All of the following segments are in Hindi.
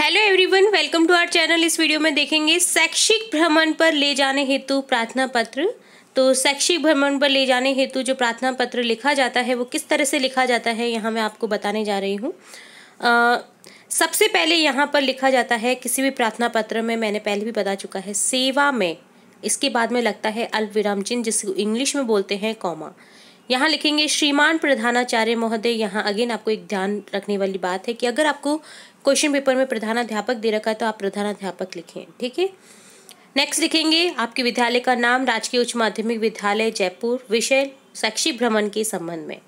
hello everyone welcome to our channel इस वीडियो में देखेंगे शैक्षिक भ्रमण पर ले जाने हेतु प्रार्थना पत्र तो शैक्षिक भ्रमण पर ले जाने हेतु जो प्रार्थना पत्र लिखा जाता है वो किस तरह से लिखा जाता है यहाँ मैं आपको बताने जा रही हूँ सबसे पहले यहाँ पर लिखा जाता है किसी भी प्रार्थना पत्र में मैंने पहले भी बता चुका है सेवा में इसके बाद में लगता है अल्पविराम चिन्ह जिसको इंग्लिश में बोलते हैं कौमा यहाँ लिखेंगे श्रीमान प्रधानाचार्य महोदय यहाँ अगेन आपको एक ध्यान रखने वाली बात है कि अगर आपको क्वेश्चन पेपर में प्रधानाध्यापक दे रखा है तो आप प्रधानाध्यापक लिखें ठीक है नेक्स्ट लिखेंगे आपके विद्यालय का नाम राजकीय उच्च माध्यमिक विद्यालय जयपुर विषय शैक्षिक भ्रमण के संबंध में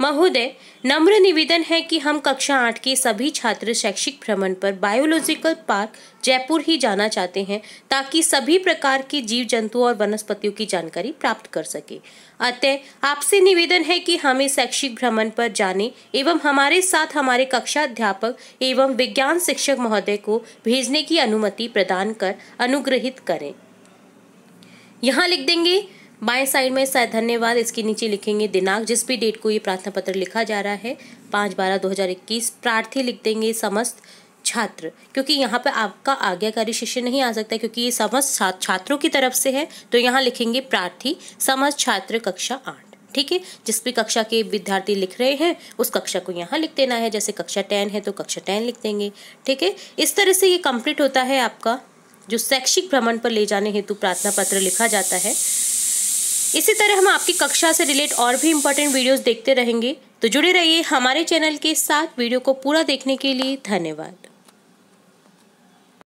महोदय नम्र निवेदन है कि हम कक्षा आठ के सभी छात्र शैक्षिक भ्रमण पर बायोलॉजिकल पार्क जयपुर ही जाना चाहते हैं ताकि सभी प्रकार के जीव जंतुओं और वनस्पतियों की जानकारी प्राप्त कर सके अतः आपसे निवेदन है कि हमें शैक्षिक भ्रमण पर जाने एवं हमारे साथ हमारे कक्षा अध्यापक एवं विज्ञान शिक्षक महोदय को भेजने की अनुमति प्रदान कर अनुग्रहित करें यहाँ लिख देंगे बाएं साइड में शायद धन्यवाद इसके नीचे लिखेंगे दिनांक जिस भी डेट को ये प्रार्थना पत्र लिखा जा रहा है पाँच बारह दो हज़ार इक्कीस प्रार्थी लिख देंगे समस्त छात्र क्योंकि यहाँ पर आपका आज्ञाकारी शिष्य नहीं आ सकता क्योंकि ये समस्त छात्रों की तरफ से है तो यहाँ लिखेंगे प्रार्थी समस्त छात्र कक्षा आठ ठीक है जिस भी कक्षा के विद्यार्थी लिख रहे हैं उस कक्षा को यहाँ लिख देना है जैसे कक्षा टेन है तो कक्षा टेन लिख देंगे ठीक है इस तरह से ये कंप्लीट होता है आपका जो शैक्षिक भ्रमण पर ले जाने हेतु प्रार्थना पत्र लिखा जाता है इसी तरह हम आपकी कक्षा से रिलेट और भी इम्पोर्टेंट वीडियोस देखते रहेंगे तो जुड़े रहिए हमारे चैनल के साथ वीडियो को पूरा देखने के लिए धन्यवाद